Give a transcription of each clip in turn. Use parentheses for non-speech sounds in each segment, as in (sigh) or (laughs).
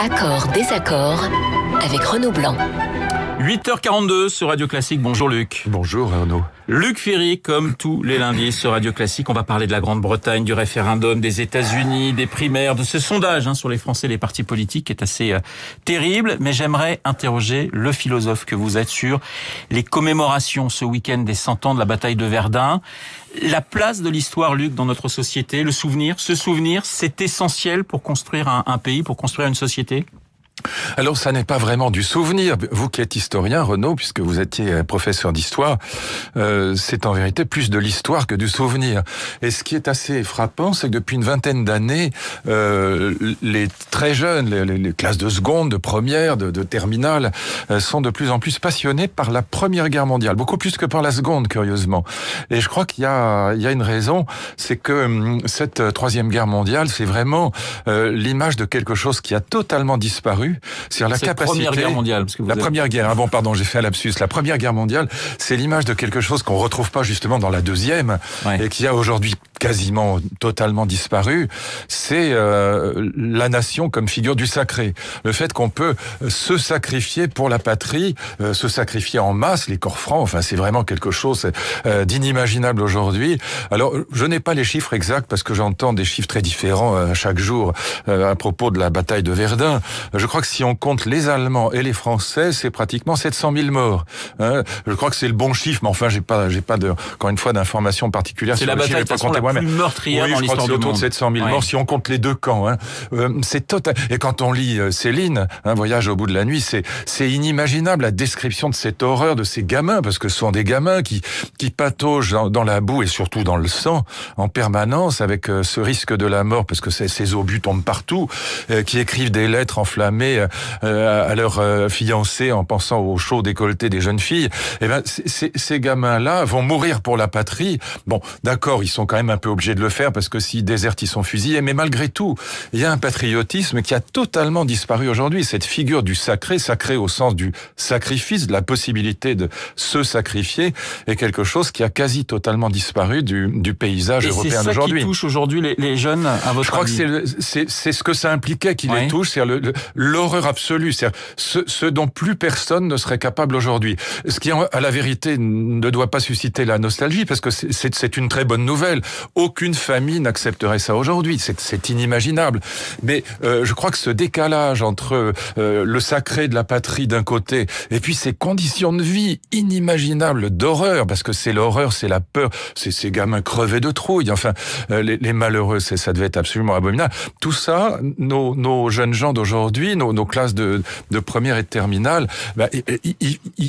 Accord, désaccord avec Renaud Blanc. 8h42 sur Radio Classique. Bonjour Luc. Bonjour Arnaud. Luc Ferry, comme tous les lundis sur Radio Classique, on va parler de la Grande-Bretagne, du référendum, des États-Unis, des primaires, de ce sondage hein, sur les Français et les partis politiques qui est assez euh, terrible. Mais j'aimerais interroger le philosophe que vous êtes sur les commémorations ce week-end des 100 ans de la bataille de Verdun. La place de l'histoire, Luc, dans notre société, le souvenir, ce souvenir, c'est essentiel pour construire un pays, pour construire une société alors ça n'est pas vraiment du souvenir. Vous qui êtes historien, Renaud, puisque vous étiez euh, professeur d'histoire, euh, c'est en vérité plus de l'histoire que du souvenir. Et ce qui est assez frappant, c'est que depuis une vingtaine d'années, euh, les très jeunes, les, classes de seconde, de première, de, terminale, sont de plus en plus passionnés par la Première Guerre mondiale, beaucoup plus que par la seconde, curieusement. Et je crois qu'il y a, une raison, c'est que hum, cette Troisième Guerre mondiale, c'est vraiment l'image de quelque chose qui a totalement disparu c'est la capacité. Première guerre mondiale. la première guerre. bon, pardon, j'ai fait un lapsus. La première guerre mondiale, c'est l'image de quelque chose qu'on retrouve pas justement dans la deuxième et qui a aujourd'hui quasiment totalement disparu. C'est euh, la nation comme figure du sacré. Le fait qu'on peut euh, se sacrifier pour la patrie, euh, se sacrifier en masse, les corps francs. Enfin, c'est vraiment quelque chose d'inimaginable aujourd'hui. Alors, je n'ai pas les chiffres exacts parce que j'entends des chiffres très différents chaque jour à propos de la bataille de Verdun. Je crois que si on on compte les Allemands et les Français, c'est pratiquement 700 000 morts. Hein je crois que c'est le bon chiffre, mais enfin, j'ai pas, j'ai pas de, encore une fois, d'informations particulières. C'est la bataille de la plus même. meurtrière oui, dans l'histoire du autour de 700 000 morts si on compte les deux camps. Hein. Euh, c'est total. Et quand on lit euh, Céline, un voyage au bout de la nuit, c'est c'est inimaginable la description de cette horreur de ces gamins, parce que ce sont des gamins qui qui pataugent dans, la boue et surtout dans le sang en permanence avec euh, ce risque de la mort, parce que ces, obus tombent partout, qui écrivent des lettres enflammées euh, à leur euh, fiancé en pensant au chaud décolleté des jeunes filles, eh ben, ces gamins-là vont mourir pour la patrie. Bon, d'accord, ils sont quand même un peu obligés de le faire parce que s'ils désertent, ils sont fusillés. Mais malgré tout, il y a un patriotisme qui a totalement disparu aujourd'hui. Cette figure du sacré, sacré au sens du sacrifice, de la possibilité de se sacrifier, est quelque chose qui a quasi totalement disparu du, du paysage Et européen d'aujourd'hui. Qui touche aujourd'hui les, les, jeunes à votre Je crois que c'est ce que ça impliquait qui les touche, c'est l'horreur absolu, cest ce, dont plus personne ne serait capable aujourd'hui. Ce qui, à la vérité, ne doit pas susciter la nostalgie, parce que c'est une très bonne nouvelle. Aucune famille n'accepterait ça aujourd'hui, c'est inimaginable. Mais euh, je crois que ce décalage entre euh, le sacré de la patrie d'un côté et puis ces conditions de vie inimaginables d'horreur, parce que c'est l'horreur, c'est la peur, c'est ces gamins crevés de trouille, enfin, euh, les, malheureux, ça devait être absolument abominable. Tout ça, nos, jeunes gens d'aujourd'hui, nos classe de, première et de terminale, bah,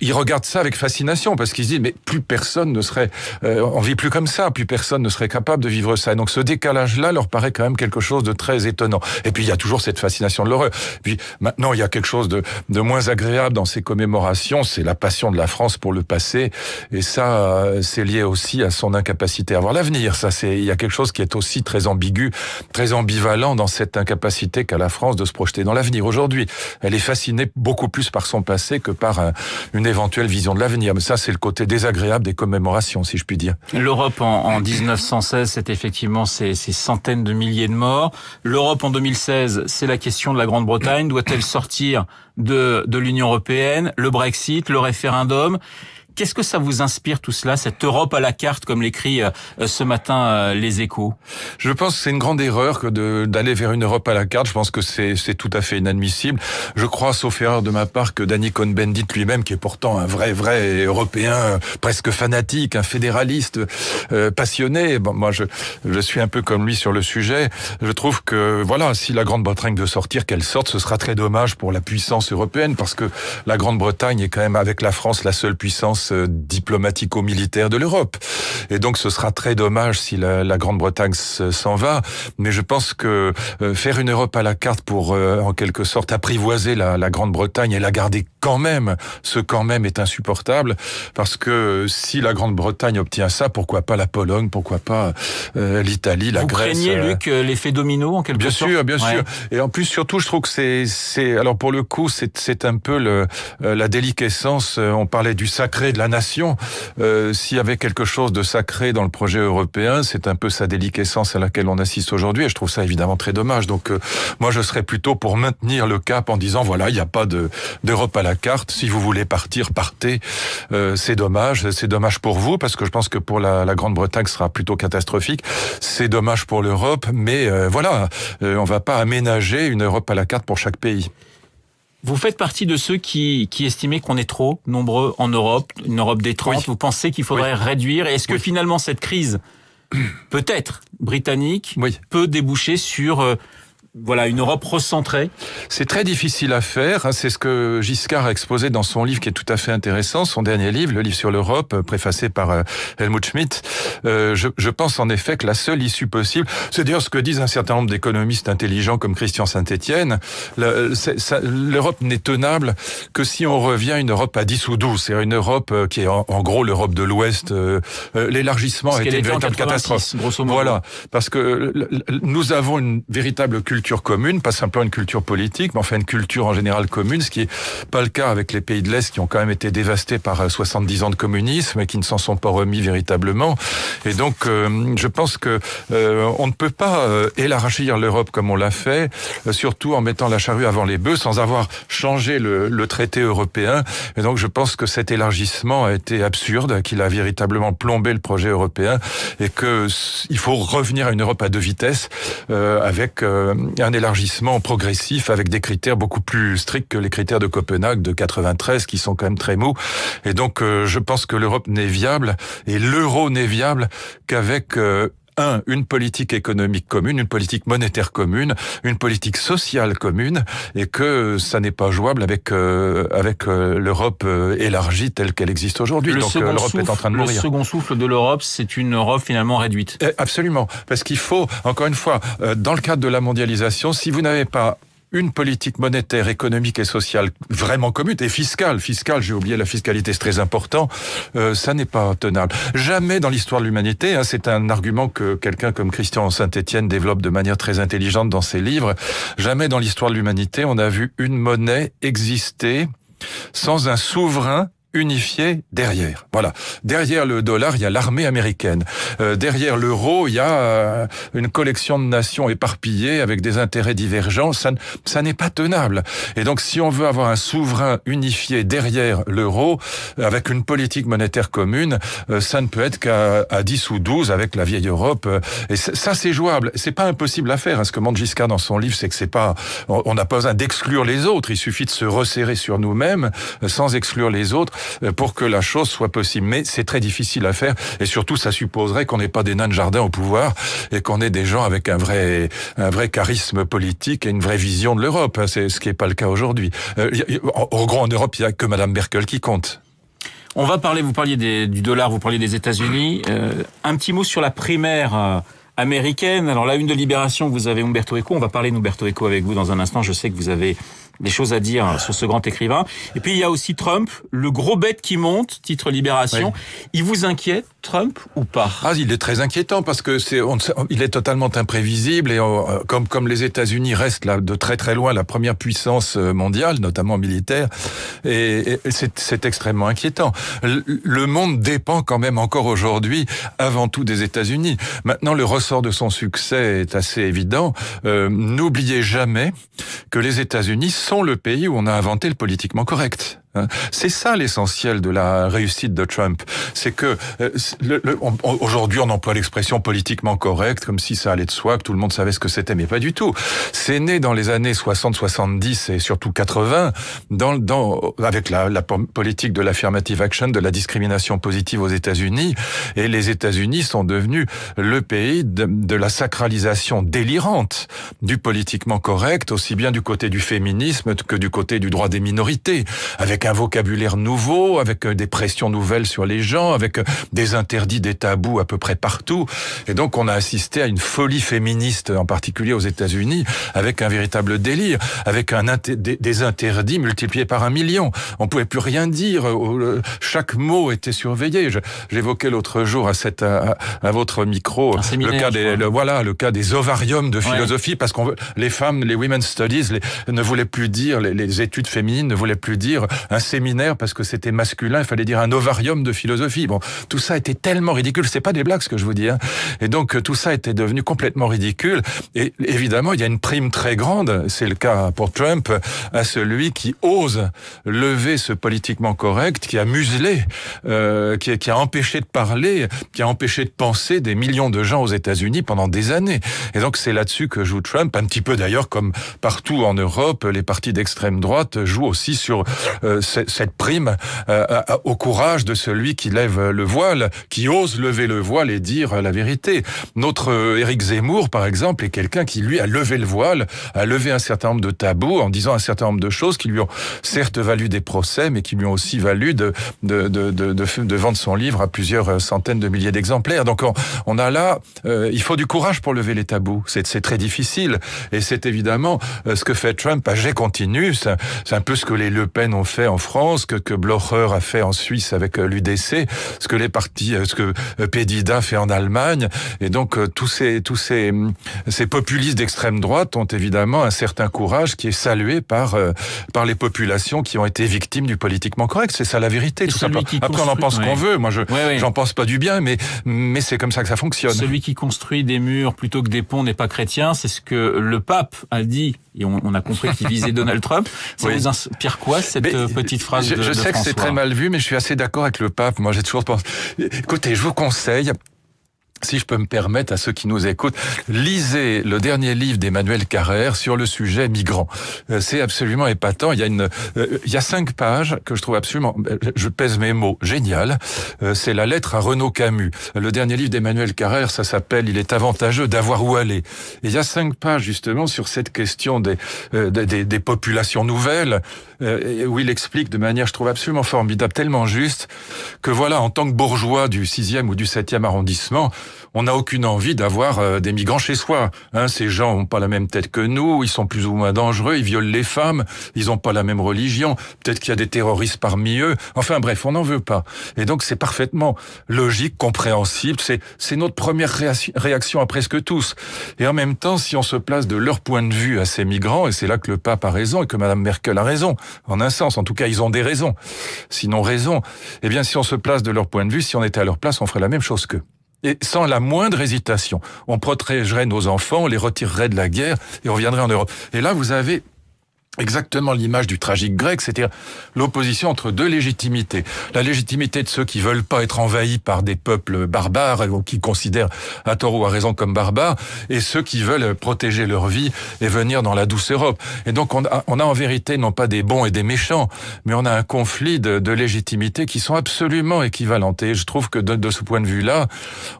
ils, regardent ça avec fascination parce qu'ils disent mais plus personne ne serait, en euh, on vit plus comme ça, plus personne ne serait capable de vivre ça. Et donc ce décalage-là leur paraît quand même quelque chose de très étonnant. Et puis il y a toujours cette fascination de l'horreur Puis maintenant il y a quelque chose de, moins agréable dans ces commémorations, c'est la passion de la France pour le passé. Et ça, euh, c'est lié aussi à son incapacité à voir l'avenir. Ça, c'est il y a quelque chose qui est aussi très ambigu, très ambivalent dans cette incapacité qu'a la France de se projeter dans l'avenir aujourd'hui elle est fascinée beaucoup plus par son passé que par euh, une éventuelle vision de l'avenir. Mais ça, c'est le côté désagréable des commémorations, si je puis dire. L'Europe en, 1916, c'est effectivement ces, centaines de milliers de morts. L'Europe en 2016, c'est la question de la Grande-Bretagne. Doit-elle sortir de, de l'Union européenne Le Brexit, le référendum Qu'est-ce que ça vous inspire tout cela, cette Europe à la carte, comme l'écrit euh, euh, ce matin euh, les échos Je pense que c'est une grande erreur que d'aller vers une Europe à la carte. Je pense que c'est tout à fait inadmissible. Je crois, sauf erreur de ma part, que Danny Cohn-Bendit lui-même, qui est pourtant un vrai, vrai Européen, presque fanatique, un fédéraliste passionné, bon, moi je, je suis un peu comme lui sur le sujet, je trouve que, voilà, si la Grande-Bretagne veut sortir, qu'elle sorte, ce sera très dommage pour la puissance européenne, parce que la Grande-Bretagne est quand même, avec la France, la seule puissance diplomatico-militaire de l'Europe. Et donc ce sera très dommage si la, Grande-Bretagne s'en va, mais je pense que euh, faire une Europe à la carte pour euh, en quelque sorte apprivoiser la, Grande-Bretagne et la garder quand même, ce quand même est insupportable, parce que euh, si la Grande-Bretagne obtient ça, pourquoi pas la Pologne, pourquoi pas l'Italie, la Grèce... Vous Craignez, Luc, l'effet domino en quelque bien sorte. Bien sûr, bien sûr. Et en plus, surtout, je trouve que c'est, alors pour le coup, c'est un peu le, la déliquescence. On parlait du sacré de la nation. Euh, s'il y avait quelque chose de sacré dans le projet européen, c'est un peu sa déliquescence à laquelle on assiste aujourd'hui, et je trouve ça évidemment très dommage. Donc euh, moi, je serais plutôt pour maintenir le cap en disant, voilà, il n'y a pas d'Europe à la carte, si vous voulez partir, partez. Euh, c'est dommage, c'est dommage pour vous, parce que je pense que pour la, la Grande-Bretagne, ce sera plutôt catastrophique. C'est dommage pour l'Europe, mais voilà, on ne va pas aménager une Europe à la carte pour chaque pays. Vous faites partie de ceux qui, qui estimaient qu'on est trop nombreux en Europe, une Europe des 30. Vous pensez qu'il faudrait réduire Est-ce que finalement cette crise, peut-être britannique, peut déboucher sur euh, voilà, une Europe recentrée C'est très difficile à faire. Hein. C'est ce que Giscard a exposé dans son livre qui est tout à fait intéressant, son dernier livre, le livre sur l'Europe, euh, préfacé par euh, Helmut Schmidt. Euh, je, pense en effet que la seule issue possible, c'est d'ailleurs ce que disent un certain nombre d'économistes intelligents comme Christian Saint-Etienne, l'Europe n'est tenable que si on revient à une Europe à 10 ou 12, c'est-à-dire une Europe qui est en, gros l'Europe de l'Ouest. L'élargissement a été une véritable catastrophe. Voilà, parce que nous avons une véritable culture culture commune, pas simplement une culture politique, mais enfin une culture en général commune, ce qui n'est pas le cas avec les pays de l'Est qui ont quand même été dévastés par 70 euh, ans de communisme et qui ne s'en sont pas remis véritablement. Et donc, euh, je pense que euh, on ne peut pas élargir l'Europe comme on l'a fait, surtout en mettant la charrue avant les bœufs, sans avoir changé le, traité européen. Et donc, je pense que cet élargissement a été absurde, qu'il a véritablement plombé le projet européen et que il faut revenir à une Europe à deux vitesses avec un élargissement progressif avec des critères beaucoup plus stricts que les critères de Copenhague de 93 qui sont quand même très maux. Et donc, euh, je pense que l'Europe n'est viable et l'euro n'est viable qu'avec euh, un, une politique économique commune, une politique monétaire commune, une politique sociale commune, et que ça n'est pas jouable avec euh, avec euh, l'Europe euh, élargie telle qu'elle existe aujourd'hui. Le Donc l'Europe est en train de mourir. Le second souffle de l'Europe, c'est une Europe finalement réduite. Eh, absolument, parce qu'il faut encore une fois, dans le cadre de la mondialisation, si vous n'avez pas une politique monétaire, économique et sociale vraiment commune, et fiscale, fiscale, j'ai oublié la fiscalité, c'est très important, euh, ça n'est pas tenable. Jamais dans l'histoire de l'humanité, hein, c'est un argument que quelqu'un comme Christian Saint-Étienne développe de manière très intelligente dans ses livres, jamais dans l'histoire de l'humanité on a vu une monnaie exister sans un souverain unifié derrière. Voilà. Derrière le dollar, il y a l'armée américaine. Euh, derrière l'euro, il y a euh, une collection de nations éparpillées avec des intérêts divergents. Ça, ça n'est pas tenable. Et donc, si on veut avoir un souverain unifié derrière l'euro, euh, avec une politique monétaire commune, euh, ça ne peut être qu'à à 10 ou 12 avec la vieille Europe. Et ça, c'est jouable. C'est pas impossible à faire. Hein. Ce que montre dans son livre, c'est que c'est pas, on n'a pas besoin d'exclure les autres. Il suffit de se resserrer sur nous-mêmes sans exclure les autres. Euh, pour que la chose soit possible. Mais c'est très difficile à faire et surtout ça supposerait qu'on n'ait pas des nains de jardin au pouvoir et qu'on ait des gens avec un vrai, un vrai charisme politique et une vraie vision de l'Europe. Hein, c'est ce qui n'est pas le cas aujourd'hui. Euh, au gros, en Europe, il n'y a que Madame Merkel qui compte. On va parler, vous parliez du dollar, vous parliez des États-Unis. Euh, un petit mot sur la primaire américaine. Alors la une de Libération, vous avez Umberto Eco. On va parler d'Umberto Eco avec vous dans un instant. Je sais que vous avez des choses à dire sur ce grand écrivain. Et puis il y a aussi Trump, le gros bête qui monte, titre Libération. Il vous inquiète, Trump ou pas Ah, il est très inquiétant parce que c'est, il est totalement imprévisible et euh, comme comme les États-Unis restent là de très très loin la première puissance euh, mondiale, notamment militaire, et, c'est, extrêmement inquiétant. Le, monde dépend quand même encore aujourd'hui, avant tout des États-Unis. Maintenant, le ressort de son succès est assez évident. Euh, n'oubliez jamais que les États-Unis sont le pays où on a inventé le politiquement correct. Hein. C'est ça l'essentiel de la réussite de Trump. C'est que euh, aujourd'hui on emploie l'expression politiquement correcte comme si ça allait de soi, que tout le monde savait ce que c'était, mais pas du tout. C'est né dans les années 60, 70 et surtout 80, dans, dans avec la, politique de l'affirmative action, de la discrimination positive aux États-Unis, et les États-Unis sont devenus le pays de, de la sacralisation délirante du politiquement correct, aussi bien du côté du féminisme que du côté du droit des minorités, avec un vocabulaire nouveau, avec euh, des pressions nouvelles sur les gens, avec euh, des interdits, des tabous à peu près partout. Et donc on a assisté à une folie féministe, en particulier aux États-Unis, avec un véritable délire, avec des interdits multipliés par un million. On pouvait plus rien dire. Chaque mot était surveillé. J'évoquais l'autre jour à, à, votre micro le cas des voilà le cas des ovariums de philosophie parce qu'on les femmes, les women's studies ne voulaient plus dire les, les études féminines ne voulaient plus dire un séminaire parce que c'était masculin, il fallait dire un ovarium de philosophie. Bon, tout ça était tellement ridicule, c'est pas des blagues ce que je vous dis. Hein. Et donc euh, tout ça était devenu complètement ridicule. Et évidemment, il y a une prime très grande, c'est le cas pour Trump, à celui qui ose lever ce politiquement correct, qui a muselé, euh, qui, a empêché de parler, qui a empêché de penser des millions de gens aux États-Unis pendant des années. Et donc c'est là-dessus que joue Trump, un petit peu d'ailleurs comme partout en Europe, les partis d'extrême droite jouent aussi sur euh, cette prime euh, euh, au courage de celui qui lève le voile, qui ose lever le voile et dire la vérité. Notre euh, Éric Zemmour, par exemple, est quelqu'un qui, lui, a levé le voile, a levé un certain nombre de tabous en disant un certain nombre de choses qui lui ont certes valu des procès, mais qui lui ont aussi valu de, de, vendre son livre à plusieurs centaines de milliers d'exemplaires. Donc on, a là, il faut du courage pour lever les tabous. C'est très difficile. Et c'est évidemment ce que fait Trump à continue, continu. C'est un peu ce que les Le Pen ont fait en France, que, que Blocher a fait en Suisse avec euh, l'UDC, ce que les partis, euh, ce que euh, Pédida fait en Allemagne. Et donc tous ces tous ces hum, ces populistes d'extrême droite ont évidemment un certain courage qui est salué par par les populations qui ont été victimes du politiquement correct. C'est ça la vérité. Tout celui Après on en pense qu'on veut. Moi je j'en pense pas du bien, mais mais c'est comme ça que ça fonctionne. Celui qui construit des murs plutôt que des ponts n'est pas chrétien. C'est ce que le pape a dit et on, a compris qu'il visait (laughs) Donald Trump. Ça vous inspire quoi cette euh, petite phrase je, de, je sais que c'est très mal vu, mais je suis assez d'accord avec le pape. Moi, j'ai toujours pensé. Écoutez, je vous conseille si je peux me permettre, à ceux qui nous écoutent, lisez le dernier livre d'Emmanuel Carrère sur le sujet migrant. Euh, c'est absolument épatant. Il y a une, euh, il y a cinq pages que je trouve absolument, euh, je pèse mes mots, génial. C'est la lettre à Renaud Camus. Le dernier livre d'Emmanuel Carrère, ça s'appelle Il est avantageux d'avoir où aller. Et il y a cinq pages justement sur cette question des, des, des populations nouvelles, où il explique de manière, je trouve absolument formidable, tellement juste, que voilà, en tant que bourgeois du 6e ou du 7e arrondissement, on n'a aucune envie d'avoir euh, des migrants chez soi. Hein, ces gens n'ont pas la même tête que nous, ils sont plus ou moins dangereux, ils violent les femmes, ils n'ont pas la même religion, peut-être qu'il y a des terroristes parmi eux. Enfin bref, on n'en veut pas. Et donc c'est parfaitement logique, compréhensible, c'est notre première réaction à presque tous. Et en même temps, si on se place de leur point de vue à ces migrants, et c'est là que le pape a raison et que Mme Merkel a raison, en un sens, en tout cas ils ont des raisons, sinon raison, eh bien si on se place de leur point de vue, si on était à leur place, on ferait la même chose qu'eux et sans la moindre hésitation. On protégerait nos enfants, on les retirerait de la guerre et on reviendrait en Europe. Et là, vous avez exactement l'image du tragique grec, c'est-à-dire l'opposition entre deux légitimités. La légitimité de ceux qui veulent pas être envahis par des peuples barbares ou qui considèrent à tort ou à raison comme barbares et ceux qui veulent protéger leur vie et venir dans la douce Europe. Et donc on a, on a en vérité non pas des bons et des méchants, mais on a un conflit de, de légitimité qui sont absolument équivalentes. Et je trouve que de, ce point de vue-là,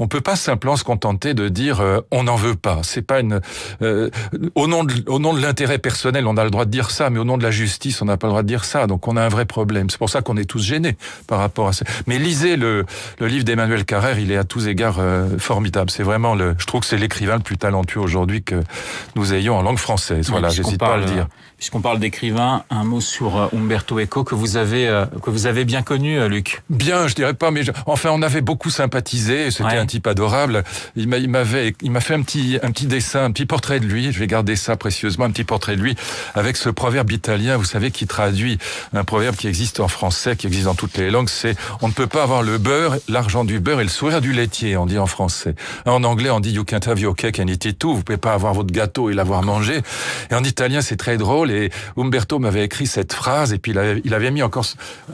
on peut pas simplement se contenter de dire euh, on n'en veut pas. C'est pas une euh, au nom de, au nom de l'intérêt personnel, on a le droit de dire ça, mais au nom de la justice, on n'a pas le droit de dire ça. Donc on a un vrai problème. C'est pour ça qu'on est tous gênés par rapport à ça. Mais lisez le, le livre d'Emmanuel Carrère, il est à tous égards euh, formidable. C'est vraiment le, je trouve que c'est l'écrivain le plus talentueux aujourd'hui que nous ayons en langue française. voilà, j'hésite pas à le dire. Euh, puisqu'on parle d'écrivain, un mot sur euh, Umberto Eco que vous avez, que vous avez bien connu, Luc. Bien, je dirais pas, mais enfin, on avait beaucoup sympathisé. C'était un type adorable. Il m'avait, il m'a fait un petit, un petit dessin, un petit portrait de lui. Je vais garder ça précieusement, un petit portrait de lui avec ce le proverbe italien, vous savez, qui traduit un proverbe qui existe en français, qui existe dans toutes les langues, c'est on ne peut pas avoir le beurre, l'argent du beurre et le sourire du laitier, on dit en français. En anglais, on dit you can't have your cake and eat it too. Vous pouvez pas avoir votre gâteau et l'avoir mangé. Et en italien, c'est très drôle. Et Umberto m'avait écrit cette phrase et puis il avait, mis encore,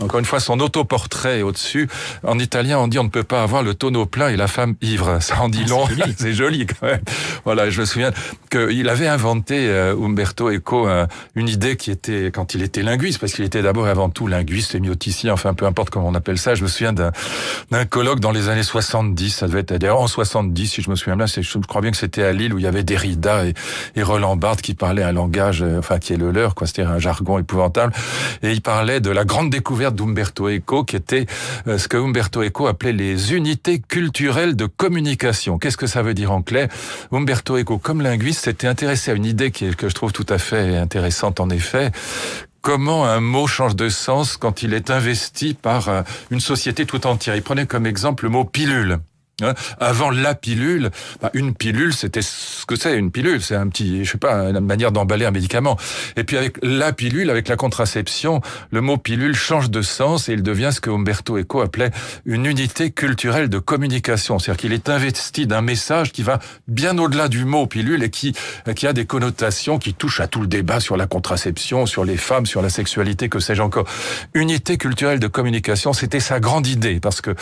encore une fois son autoportrait au-dessus. En italien, on dit on ne peut pas avoir le tonneau plein et la femme ivre. Ça en dit ah, long. (laughs) C'est joli. quand même. Voilà, je me souviens qu'il avait inventé, euh, Umberto Eco, une une idée qui était, quand il était linguiste, parce qu'il était d'abord et avant tout linguiste, sémioticien, enfin peu importe comment on appelle ça, je me souviens d'un colloque dans les années 70, ça devait être en 70 si je me souviens bien, je crois bien que c'était à Lille où il y avait Derrida et, et Roland Barthes qui parlaient un langage, euh, enfin qui est le leur, quoi, c'était un jargon épouvantable, et il parlait de la grande découverte d'Umberto Eco qui était euh, ce que Umberto Eco appelait les unités culturelles de communication. Qu'est-ce que ça veut dire en clair Umberto Eco, comme linguiste, s'était intéressé à une idée que je trouve tout à fait intéressante en effet comment un mot change de sens quand il est investi par euh, une société tout entière. Il prenait comme exemple le mot pilule. Hein, avant la pilule, bah, une pilule, c'était ce que c'est une pilule, c'est un petit, je sais pas, une manière d'emballer un médicament. Et puis avec la pilule, avec la contraception, le mot pilule change de sens et il devient ce que Umberto Eco appelait une unité culturelle de communication, c'est-à-dire qu'il est investi d'un message qui va bien au-delà du mot pilule et qui qui a des connotations qui touchent à tout le débat sur la contraception, sur les femmes, sur la sexualité, que sais-je encore. Unité culturelle de communication, c'était sa grande idée parce que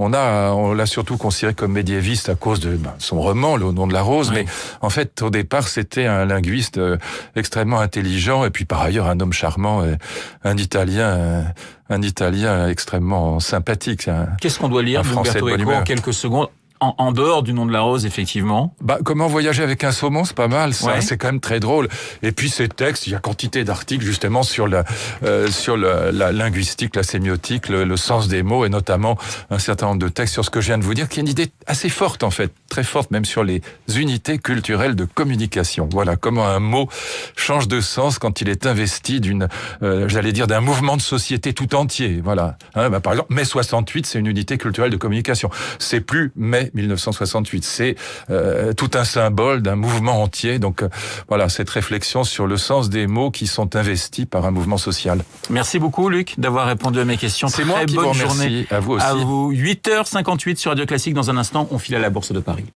on a, on l'a surtout considéré comme médiéviste à cause de ben, son roman, Le nom de la rose, mais en fait, au départ, c'était un linguiste euh, extrêmement intelligent et puis par ailleurs un homme charmant, un Italien euh, un Italien extrêmement sympathique. Qu'est-ce qu'on doit lire, Français Eco, en quelques secondes en, dehors du nom de la rose, effectivement. Bah, comment voyager avec un saumon, c'est pas mal, ça. C'est quand même très drôle. Et puis ces textes, il y a quantité d'articles justement sur la euh, sur la, la, linguistique, la sémiotique, le, sens des mots, et notamment un certain nombre de textes sur ce que je viens de vous dire, qui est une idée assez forte en fait, très forte même sur les unités culturelles de communication. Voilà comment un mot change de sens quand il est investi d'une, euh, j'allais dire, d'un mouvement de société tout entier. Voilà. Hein, bah, par exemple, mai 68, c'est une unité culturelle de communication. C'est plus mai 1968. C'est euh, tout un symbole d'un mouvement entier. Donc euh, voilà, cette réflexion sur le sens des mots qui sont investis par un mouvement social. Merci beaucoup Luc d'avoir répondu à mes questions. C'est moi qui bonne vous remercie. Journée. À vous aussi. À vous. 8h58 sur Radio Classique. Dans un instant, on file à la Bourse de Paris.